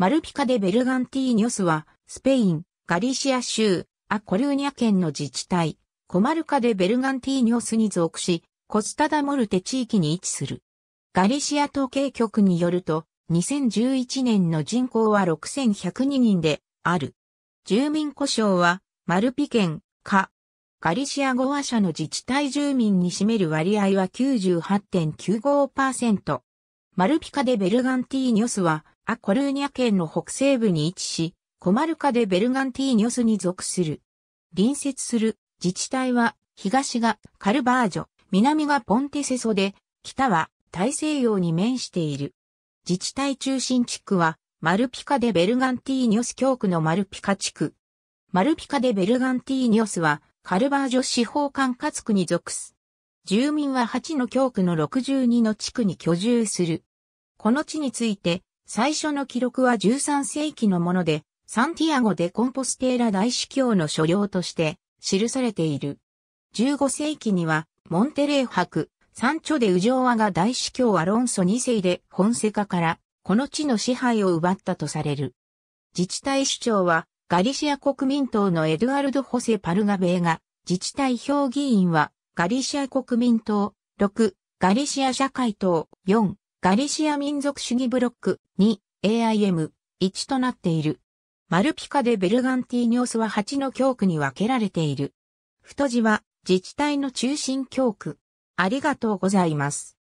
マルピカ・デ・ベルガンティーニョスは、スペイン、ガリシア州、ア・コルーニャ県の自治体、コマルカ・デ・ベルガンティーニョスに属し、コスタダ・モルテ地域に位置する。ガリシア統計局によると、2011年の人口は6102人で、ある。住民故障は、マルピ県、か。ガリシア語話者の自治体住民に占める割合は98.95%。マルピカ・デ・ベルガンティーニョスは、アコルーニャ県の北西部に位置し、コマルカでベルガンティーニョスに属する。隣接する自治体は、東がカルバージョ、南がポンテセソで、北は大西洋に面している。自治体中心地区は、マルピカでベルガンティーニョス教区のマルピカ地区。マルピカでベルガンティーニョスは、カルバージョ司法管轄区に属す。住民は8の教区の62の地区に居住する。この地について、最初の記録は13世紀のもので、サンティアゴ・デ・コンポステーラ大司教の所領として記されている。15世紀には、モンテレー博、サンチョでウジョワが大司教アロンソ2世で本世家から、この地の支配を奪ったとされる。自治体首長は、ガリシア国民党のエドゥアルド・ホセ・パルガベーが、自治体評議員は、ガリシア国民党、6、ガリシア社会党、4、ガリシア民族主義ブロック 2AIM1 となっている。マルピカでベルガンティーニョスは8の教区に分けられている。太字は自治体の中心教区。ありがとうございます。